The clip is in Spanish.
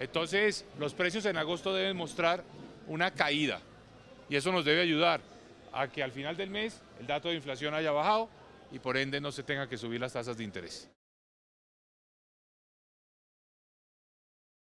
Entonces, los precios en agosto deben mostrar una caída y eso nos debe ayudar a que al final del mes el dato de inflación haya bajado y por ende no se tenga que subir las tasas de interés.